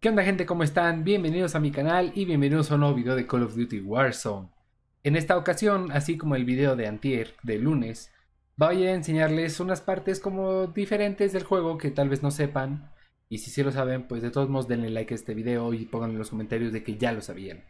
¿Qué onda gente? ¿Cómo están? Bienvenidos a mi canal y bienvenidos a un nuevo video de Call of Duty Warzone. En esta ocasión, así como el video de antier, de lunes, voy a enseñarles unas partes como diferentes del juego que tal vez no sepan. Y si sí lo saben, pues de todos modos denle like a este video y pongan en los comentarios de que ya lo sabían.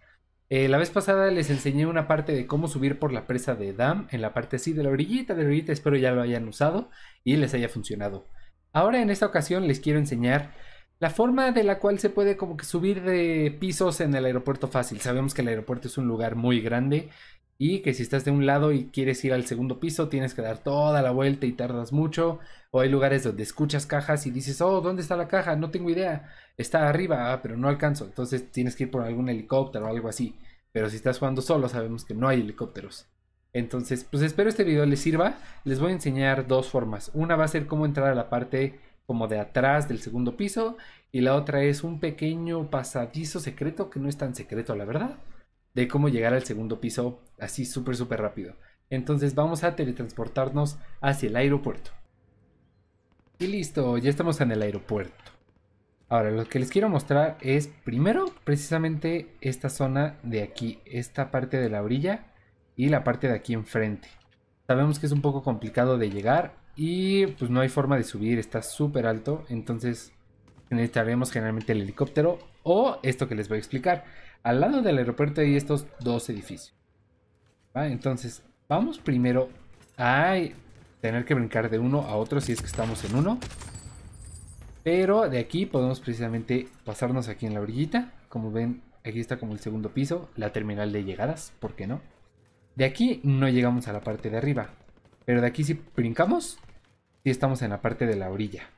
Eh, la vez pasada les enseñé una parte de cómo subir por la presa de Dam, en la parte así de la orillita de la orillita, espero ya lo hayan usado y les haya funcionado. Ahora en esta ocasión les quiero enseñar la forma de la cual se puede como que subir de pisos en el aeropuerto fácil. Sabemos que el aeropuerto es un lugar muy grande y que si estás de un lado y quieres ir al segundo piso, tienes que dar toda la vuelta y tardas mucho. O hay lugares donde escuchas cajas y dices, oh, ¿dónde está la caja? No tengo idea. Está arriba, ah, pero no alcanzo. Entonces tienes que ir por algún helicóptero o algo así. Pero si estás jugando solo, sabemos que no hay helicópteros. Entonces, pues espero este video les sirva. Les voy a enseñar dos formas. Una va a ser cómo entrar a la parte como de atrás del segundo piso y la otra es un pequeño pasadizo secreto que no es tan secreto la verdad de cómo llegar al segundo piso así súper súper rápido entonces vamos a teletransportarnos hacia el aeropuerto y listo ya estamos en el aeropuerto ahora lo que les quiero mostrar es primero precisamente esta zona de aquí esta parte de la orilla y la parte de aquí enfrente sabemos que es un poco complicado de llegar y pues no hay forma de subir, está súper alto. Entonces necesitaremos generalmente el helicóptero o esto que les voy a explicar. Al lado del aeropuerto hay estos dos edificios. Entonces vamos primero a tener que brincar de uno a otro si es que estamos en uno. Pero de aquí podemos precisamente pasarnos aquí en la orillita. Como ven, aquí está como el segundo piso, la terminal de llegadas, ¿por qué no? De aquí no llegamos a la parte de arriba. Pero de aquí si brincamos, y estamos en la parte de la orilla.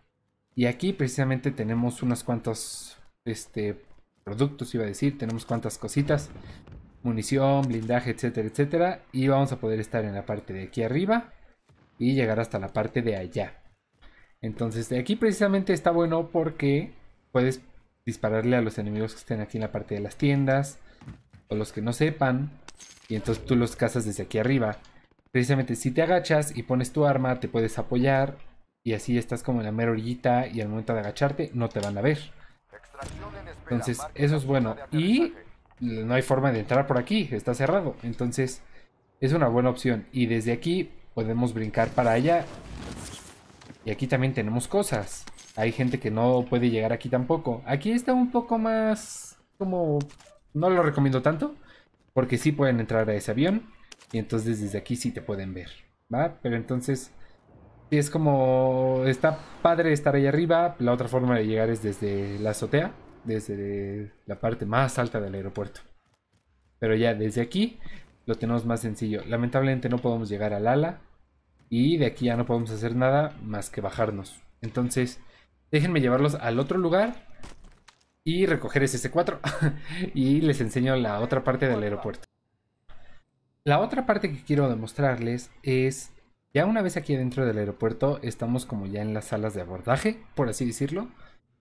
Y aquí precisamente tenemos unos cuantos este, productos, iba a decir, tenemos cuantas cositas, munición, blindaje, etcétera, etcétera. Y vamos a poder estar en la parte de aquí arriba y llegar hasta la parte de allá. Entonces de aquí precisamente está bueno porque puedes dispararle a los enemigos que estén aquí en la parte de las tiendas o los que no sepan. Y entonces tú los cazas desde aquí arriba precisamente si te agachas y pones tu arma, te puedes apoyar y así estás como en la mera orillita y al momento de agacharte no te van a ver. Entonces, eso es bueno. Y no hay forma de entrar por aquí, está cerrado. Entonces, es una buena opción. Y desde aquí podemos brincar para allá. Y aquí también tenemos cosas. Hay gente que no puede llegar aquí tampoco. Aquí está un poco más como... No lo recomiendo tanto. Porque sí pueden entrar a ese avión. Y entonces desde aquí sí te pueden ver, ¿va? Pero entonces es como está padre estar ahí arriba. La otra forma de llegar es desde la azotea, desde la parte más alta del aeropuerto. Pero ya desde aquí lo tenemos más sencillo. Lamentablemente no podemos llegar al ala y de aquí ya no podemos hacer nada más que bajarnos. Entonces, déjenme llevarlos al otro lugar y recoger ese C4 y les enseño la otra parte del aeropuerto. La otra parte que quiero demostrarles es, ya una vez aquí dentro del aeropuerto, estamos como ya en las salas de abordaje, por así decirlo,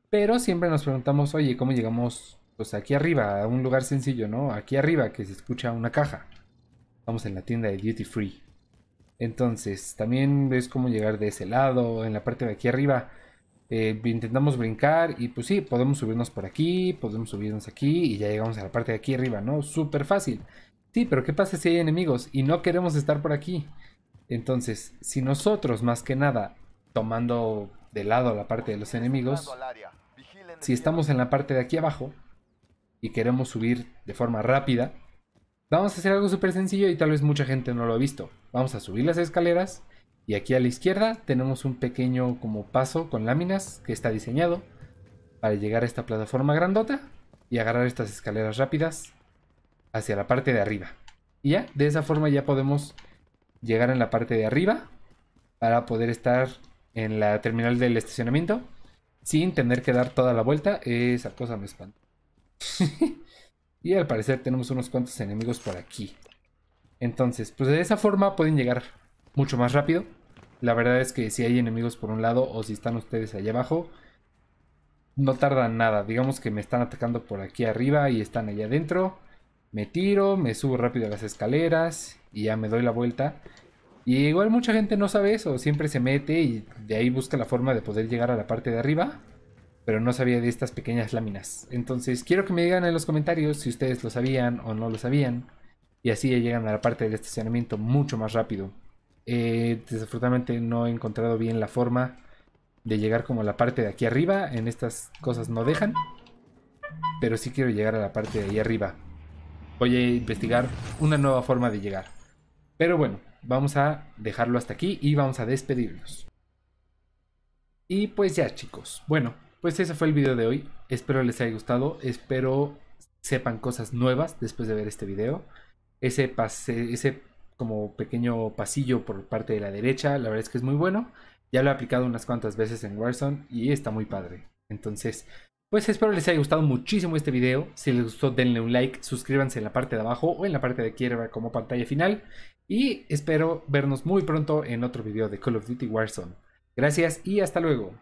pero siempre nos preguntamos, oye, ¿cómo llegamos pues aquí arriba, a un lugar sencillo, ¿no? Aquí arriba que se escucha una caja. Vamos en la tienda de Duty Free. Entonces, también ves cómo llegar de ese lado, en la parte de aquí arriba. Eh, intentamos brincar y pues sí, podemos subirnos por aquí, podemos subirnos aquí y ya llegamos a la parte de aquí arriba, ¿no? Súper fácil pero ¿qué pasa si hay enemigos? Y no queremos estar por aquí. Entonces, si nosotros, más que nada, tomando de lado la parte de los enemigos, si estamos en la parte de aquí abajo y queremos subir de forma rápida, vamos a hacer algo súper sencillo y tal vez mucha gente no lo ha visto. Vamos a subir las escaleras y aquí a la izquierda tenemos un pequeño como paso con láminas que está diseñado para llegar a esta plataforma grandota y agarrar estas escaleras rápidas hacia la parte de arriba. Y ya, de esa forma ya podemos llegar en la parte de arriba para poder estar en la terminal del estacionamiento sin tener que dar toda la vuelta. Esa cosa me espanta. y al parecer tenemos unos cuantos enemigos por aquí. Entonces, pues de esa forma pueden llegar mucho más rápido. La verdad es que si hay enemigos por un lado o si están ustedes allá abajo, no tardan nada. Digamos que me están atacando por aquí arriba y están allá adentro me tiro, me subo rápido a las escaleras y ya me doy la vuelta. Y igual mucha gente no sabe eso, siempre se mete y de ahí busca la forma de poder llegar a la parte de arriba, pero no sabía de estas pequeñas láminas. Entonces quiero que me digan en los comentarios si ustedes lo sabían o no lo sabían. Y así ya llegan a la parte del estacionamiento mucho más rápido. Eh, desafortunadamente no he encontrado bien la forma de llegar como a la parte de aquí arriba. En estas cosas no dejan. Pero sí quiero llegar a la parte de ahí arriba voy a investigar una nueva forma de llegar. Pero bueno, vamos a dejarlo hasta aquí y vamos a despedirnos. Y pues ya chicos, bueno, pues ese fue el video de hoy. Espero les haya gustado, espero sepan cosas nuevas después de ver este video. Ese, pase, ese como pequeño pasillo por parte de la derecha, la verdad es que es muy bueno. Ya lo he aplicado unas cuantas veces en Warzone y está muy padre. Entonces, pues espero les haya gustado muchísimo este video. Si les gustó denle un like, suscríbanse en la parte de abajo o en la parte de izquierda como pantalla final. Y espero vernos muy pronto en otro video de Call of Duty Warzone. Gracias y hasta luego.